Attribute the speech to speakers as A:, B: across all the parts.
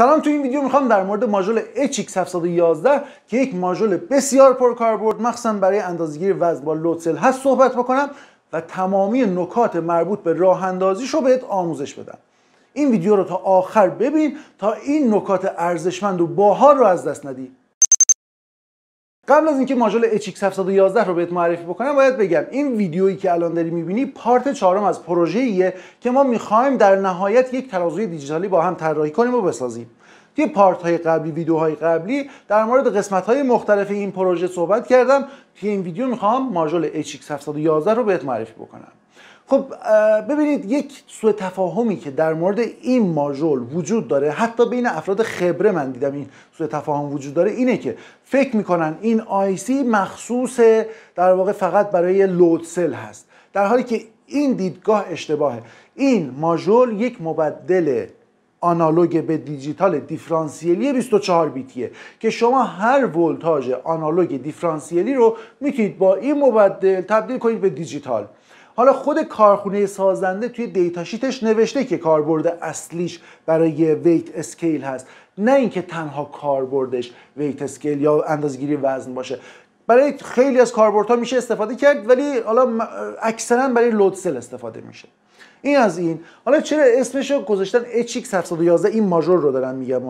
A: سلام تو این ویدیو میخوام در مورد ماژول HX711 که یک ماژول بسیار پرکاربرد مخصوصا برای اندازگیر وزن با لوتسل هست صحبت بکنم و تمامی نکات مربوط به راه اندازیش رو بهت آموزش بدم این ویدیو رو تا آخر ببین تا این نکات ارزشمند و باها رو از دست ندی قبل از اینکه ماژول HX711 رو بهت معرفی بکنم باید بگم این ویدیویی که الان داری میبینی پارت چهارم از ایه که ما میخوایم در نهایت یک ترازوی دیجیتالی با هم طراحی کنیم و بسازیم توی پارت های قبلی ویدیوهای قبلی در مورد قسمت های مختلف این پروژه صحبت کردم توی این ویدیو میخوام ماژول HX711 رو بهت معرفی بکنم خب ببینید یک سوء تفاهمی که در مورد این ماژول وجود داره حتی بین افراد خبره من دیدم این سوء تفاهم وجود داره اینه که فکر میکنن این آیسی مخصوص در واقع فقط برای لودسل هست در حالی که این دیدگاه اشتباهه این ماژول یک مبدل آنالوگ به دیجیتال دیفرانسیلی 24 بیتیه که شما هر ولتاژ آنالوگ دیفرانسیلی رو میتونید با این مبدل تبدیل کنید به دیجیتال حالا خود کارخونه سازنده توی شیتش نوشته که کاربرد اصلیش برای ویت اسکیل هست نه اینکه تنها کاربردش ویت اسکیل یا اندازگیری وزن باشه برای خیلی از کاربردها میشه استفاده کرد ولی حالا اکثرا برای سل استفاده میشه این از این حالا چرا اسمش رو گذاشتن HX711 این ماژول رو دارم میگم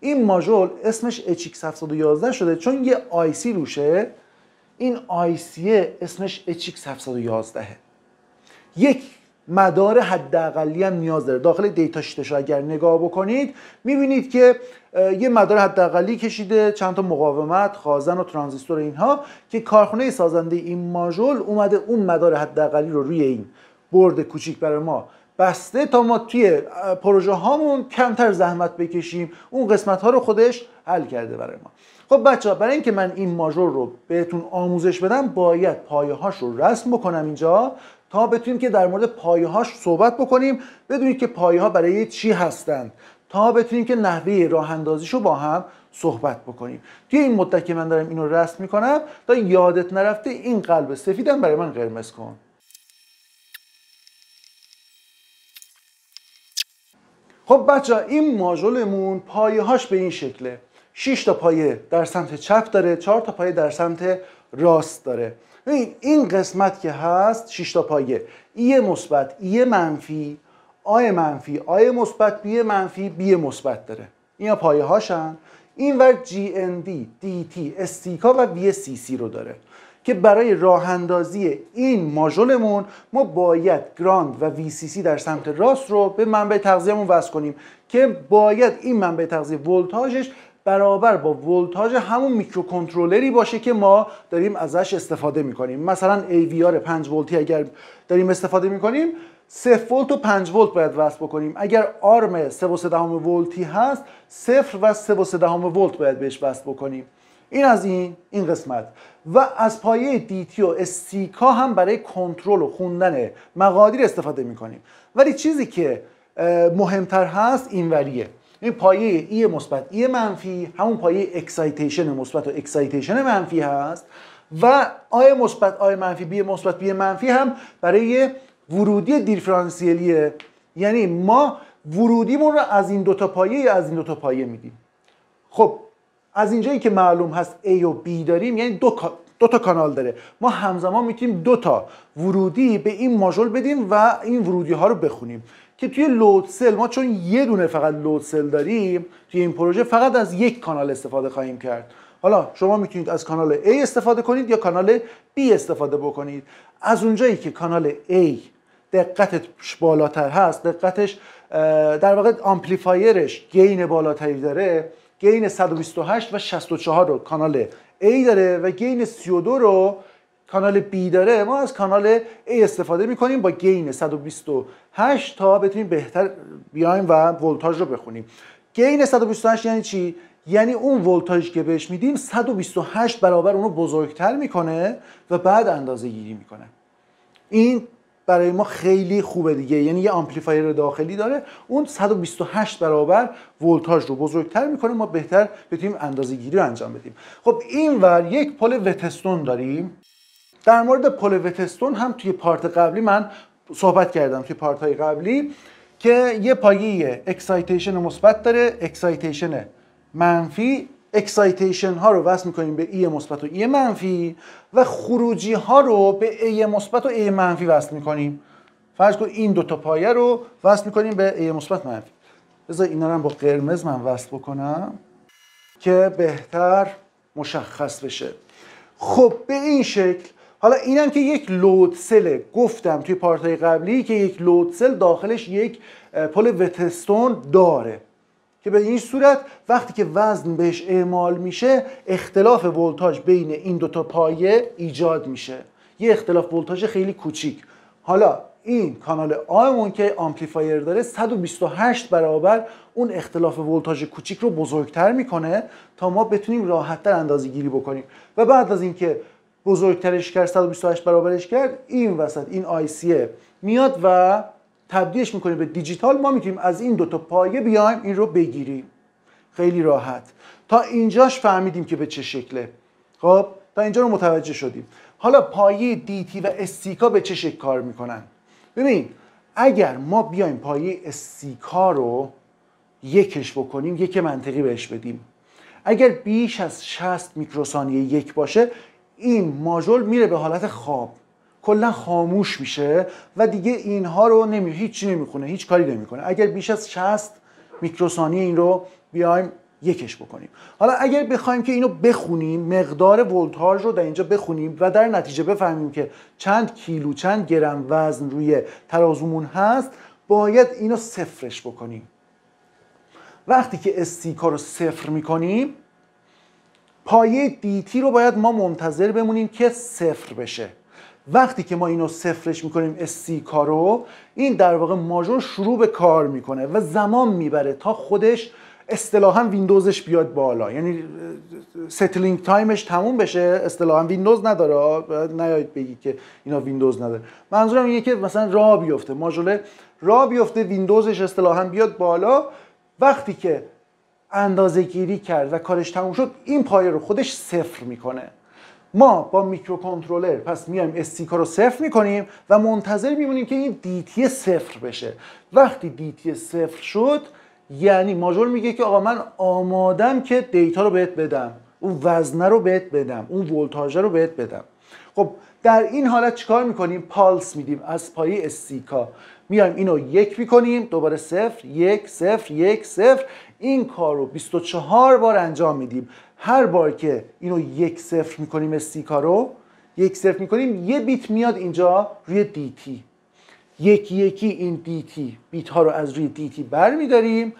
A: این ماژول اسمش HX711 شده چون یه آیسی روشه این آیسیه اسمش HX711 یک مدار حداقلی هم نیاز داره داخل دیتا شیتش اگر نگاه بکنید میبینید که یه مدار حداقلی کشیده چند تا مقاومت خازن و ترانزیستور اینها که کارخونه سازنده این ماژول اومده اون مدار حداقلی رو روی این برد کوچیک برای ما بسته تا ما توی پروژه هامون کمتر زحمت بکشیم اون قسمت ها رو خودش حل کرده برای ما خب بچه ها برای اینکه من این ماژول رو بهتون آموزش بدم باید پایه هاش رو رسم بکنم اینجا تا بتونیم که در مورد پایه هاش صحبت بکنیم بدونید که پایه ها برای چی هستند تا بتونیم که نحوه راه رو با هم صحبت بکنیم توی این مدت که من دارم اینو رسم میکنم تا یادت نرفته این قلب سفیدم برای من قرمز کن خب بچه این ماژولمون پایه هاش به این شکله 6 تا پایه در سمت چپ داره 4 تا پایه در سمت راست داره این قسمت که هست 6 تا پایه ای مثبت ای منفی آی منفی آی مثبت بی منفی بی مثبت داره اینا پایه هاشن این ور GND, DT, STK و VCC رو داره که برای راه اندازی این ماژولمون ما باید گراند و VCC در سمت راست رو به منبع تغذیه‌مون وصل کنیم که باید این منبع تغذیه ولتاژش برابر با ولتاژ همون میکروکنترلری باشه که ما داریم ازش استفاده میکنیم مثلا AVR 5 ولتی اگر داریم استفاده میکنیم 0 ولت و 5 ولت باید وصل بکنیم اگر آرم 3 و ولتی هست 0 و 3 و ولت باید بهش وصل بکنیم این از این این قسمت و از پایه DT و STK هم برای کنترل و خوندن مقادیر استفاده میکنیم ولی چیزی که مهمتر هست این وریه این پایه ای مثبت ای منفی همون پایه اکسایتیشن مثبت و اکسایتیشن منفی هست و آی مثبت آی منفی بی مثبت بی منفی هم برای ورودی دیفرانسیلیه یعنی ما ورودیمون رو از این دوتا پایه یا از این دوتا پایه میدیم خب از اینجایی که معلوم هست A و B داریم یعنی دو, دو تا کانال داره ما همزمان میتونیم دو تا ورودی به این ماژول بدیم و این ورودی ها رو بخونیم که توی لودسل ما چون یه دونه فقط لودسل داریم توی این پروژه فقط از یک کانال استفاده خواهیم کرد حالا شما میتونید از کانال A استفاده کنید یا کانال B استفاده بکنید از اونجایی که کانال A دقتش بالاتر هست دقتش در واقع آمپلیفایرش گین بالاتری داره گین 128 و 64 رو کانال A داره و گین 32 رو کانال B داره ما از کانال A استفاده میکنیم با گین 128 تا بتونیم بهتر بیایم و ولتاژ رو بخونیم گین 128 یعنی چی یعنی اون ولتاژ که بهش میدیم 128 برابر اونو بزرگتر میکنه و بعد اندازه گیری میکنه این برای ما خیلی خوبه دیگه یعنی یه آمپلیفایر داخلی داره اون 128 برابر ولتاژ رو بزرگتر میکنه ما بهتر بتونیم اندازه گیری رو انجام بدیم خب این ور یک پل وتستون داریم در مورد پولوتستون هم توی پارت قبلی من صحبت کردم توی پارت های قبلی که یه پایه اکسایتیشن مثبت داره اکسایتیشن منفی اکسایتیشن ها رو وصل میکنیم به ای e مثبت و ای e منفی و خروجی ها رو به ای مثبت و ای منفی وصل میکنیم فرض کن این دو تا پایه رو وصل میکنیم به ای مثبت منفی بذار اینا رو با قرمز من وصل بکنم که بهتر مشخص بشه خب به این شکل حالا اینم که یک لودسل گفتم توی پارتای قبلی که یک لودسل داخلش یک پل وتستون داره که به این صورت وقتی که وزن بهش اعمال میشه اختلاف ولتاژ بین این دوتا پایه ایجاد میشه یه اختلاف ولتاژ خیلی کوچیک حالا این کانال آمون که آمپلیفایر داره 128 برابر اون اختلاف ولتاژ کوچیک رو بزرگتر میکنه تا ما بتونیم راحتتر اندازه گیری بکنیم و بعد از اینکه بزرگترش کرد 128 برابرش کرد این وسط این آیسیه میاد و تبدیلش میکنه به دیجیتال ما میتونیم از این دو تا پایه بیایم این رو بگیریم خیلی راحت تا اینجاش فهمیدیم که به چه شکله خب تا اینجا رو متوجه شدیم حالا پایه دیتی و استیکا به چه شکل کار میکنن ببین اگر ما بیایم پایه استیکا رو یکش بکنیم یک منطقی بهش بدیم اگر بیش از 60 میکروسانیه یک باشه این ماژول میره به حالت خواب کلا خاموش میشه و دیگه اینها رو نمی هیچ نمیخونه هیچ کاری نمیکنه اگر بیش از 60 میکروسانی این رو بیایم یکش بکنیم حالا اگر بخوایم که اینو بخونیم مقدار ولتاژ رو در اینجا بخونیم و در نتیجه بفهمیم که چند کیلو چند گرم وزن روی ترازومون هست باید اینو صفرش بکنیم وقتی که استیکا رو صفر میکنیم پایه دیتی رو باید ما منتظر بمونیم که صفر بشه وقتی که ما اینو صفرش میکنیم سی کارو این در واقع ماژور شروع به کار میکنه و زمان میبره تا خودش اصطلاحا ویندوزش بیاد بالا یعنی ستلینگ تایمش تموم بشه اصطلاحا ویندوز نداره نیاید بگی که اینا ویندوز نداره منظورم اینه که مثلا راه بیفته ماژول راه بیفته ویندوزش اصطلاحا بیاد بالا وقتی که اندازه گیری کرد و کارش تموم شد این پایه رو خودش صفر میکنه ما با میکروکنترلر پس میایم استیکا رو صفر میکنیم و منتظر میمونیم که این دیتی صفر بشه وقتی دیتی صفر شد یعنی ماژول میگه که آقا من آمادم که دیتا رو بهت بدم اون وزنه رو بهت بدم اون ولتاژ رو بهت بدم خب در این حالت چیکار میکنیم پالس میدیم از پایه استیکا میایم اینو یک میکنیم دوباره صفر یک صفر یک صفر این کار رو 24 بار انجام میدیم هر بار که اینو یک صفر میکنیم کار رو یک صفر میکنیم یه بیت میاد اینجا روی دیتی یکی یکی این دیتی بیت ها رو از روی دیتی بر میداریم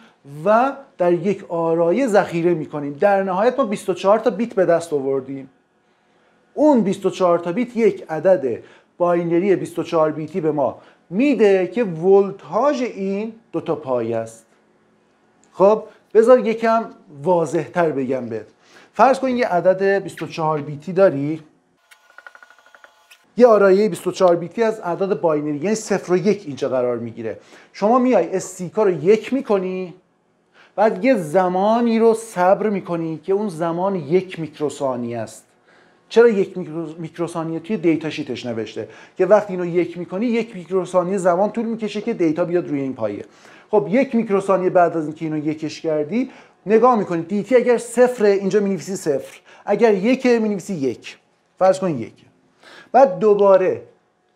A: و در یک آرایه ذخیره میکنیم در نهایت ما 24 تا بیت به دست آوردیم اون 24 تا بیت یک عدده باینری 24 بیتی به ما میده که ولتاژ این دو تا است خب بذار یکم واضح تر بگم بهت فرض کن یه عدد 24 بیتی داری یه آرایه 24 بیتی از عدد باینری یعنی صفر و یک اینجا قرار میگیره شما میای استیکا رو یک میکنی بعد یه زمانی رو صبر میکنی که اون زمان یک میکروسانی است چرا یک میکروثانیه توی دیتا شیتش نوشته که وقتی اینو یک میکنی یک میکروثانیه زمان طول میکشه که دیتا بیاد روی این پایه خب یک میکروثانیه بعد از اینکه اینو یکش کردی نگاه میکنی دیتی اگر صفر اینجا مینویسی صفر اگر یک مینویسی یک فرض کن یک بعد دوباره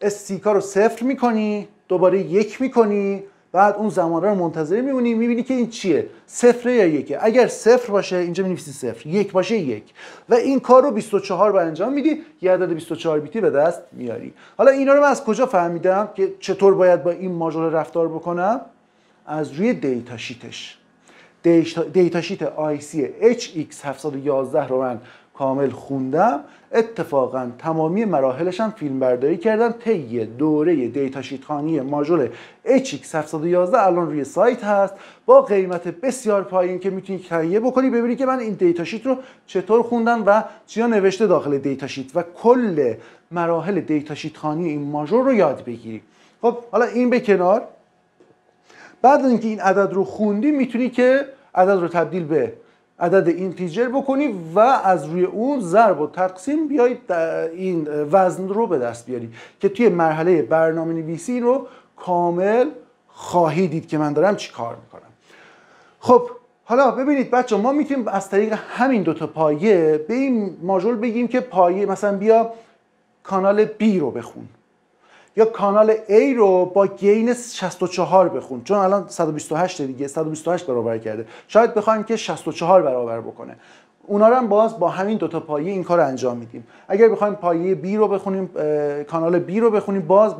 A: استیکا رو صفر میکنی دوباره یک میکنی بعد اون زمان رو منتظر میمونی میبینی که این چیه صفره یا یکه اگر صفر باشه اینجا مینویسی صفر یک باشه یک و این کار رو 24 به انجام میدی یه عدد 24 بیتی به دست میاری حالا اینا رو من از کجا فهمیدم که چطور باید با این ماژول رفتار بکنم از روی دیتا شیتش دیتا شیت IC HX711 رو من کامل خوندم اتفاقا تمامی مراحلش هم فیلم برداری کردن طی دوره دیتا شیت خانی ماژول HX711 الان روی سایت هست با قیمت بسیار پایین که میتونی تهیه بکنی ببینی که من این دیتا شیت رو چطور خوندم و چیا نوشته داخل دیتا شیت و کل مراحل دیتا شیت خانی این ماژول رو یاد بگیری خب حالا این به کنار بعد اینکه این عدد رو خوندی میتونی که عدد رو تبدیل به عدد اینتیجر بکنی و از روی اون ضرب و تقسیم بیایید این وزن رو به دست بیاری که توی مرحله برنامه نویسی رو کامل خواهی دید که من دارم چی کار میکنم خب حالا ببینید بچه ما میتونیم از طریق همین دوتا پایه به این ماژول بگیم که پایه مثلا بیا کانال B رو بخون یا کانال A رو با گین 64 بخون چون الان 128 دیگه 128 برابر کرده شاید بخوایم که 64 برابر بکنه اونا رو هم باز با همین تا پایه این کار انجام میدیم اگر بخوایم پایه B رو بخونیم کانال B رو بخونیم باز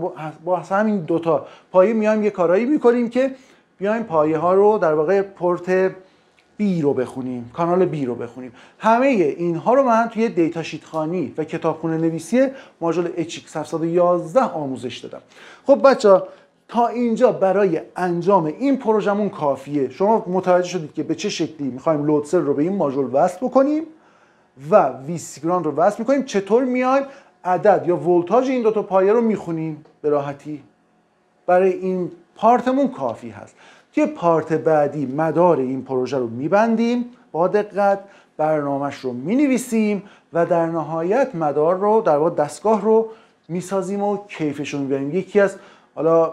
A: با همین دوتا پایه میایم یه کارایی میکنیم که بیایم پایه ها رو در واقع پورت بی رو بخونیم کانال بی رو بخونیم همه اینها رو من توی دیتا شیت خانی و کتابخونه نویسی ماژول HX711 آموزش دادم خب بچه تا اینجا برای انجام این پروژمون کافیه شما متوجه شدید که به چه شکلی میخوایم لودسل رو به این ماژول وصل بکنیم و ویسیگران رو وصل میکنیم چطور میایم عدد یا ولتاژ این دو تا پایه رو میخونیم به راحتی برای این پارتمون کافی هست که پارت بعدی مدار این پروژه رو میبندیم با دقت برنامهش رو مینویسیم و در نهایت مدار رو در واقع دستگاه رو میسازیم و کیفش رو یکی از حالا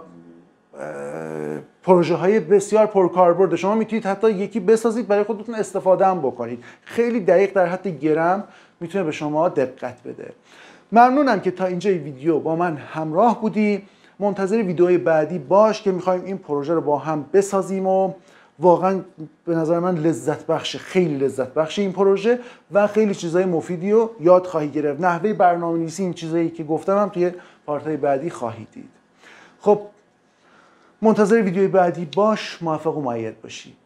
A: پروژه های بسیار پرکاربرد شما میتونید حتی یکی بسازید برای خودتون استفاده هم بکنید خیلی دقیق در حد گرم میتونه به شما دقت بده ممنونم که تا اینجا ویدیو با من همراه بودی منتظر ویدیوهای بعدی باش که میخوایم این پروژه رو با هم بسازیم و واقعا به نظر من لذت بخشه خیلی لذت بخشه این پروژه و خیلی چیزهای مفیدی رو یاد خواهی گرفت نحوه برنامه نویسی این چیزهایی که گفتم هم توی پارتهای بعدی خواهی دید خب منتظر ویدیوی بعدی باش موفق و معید باشید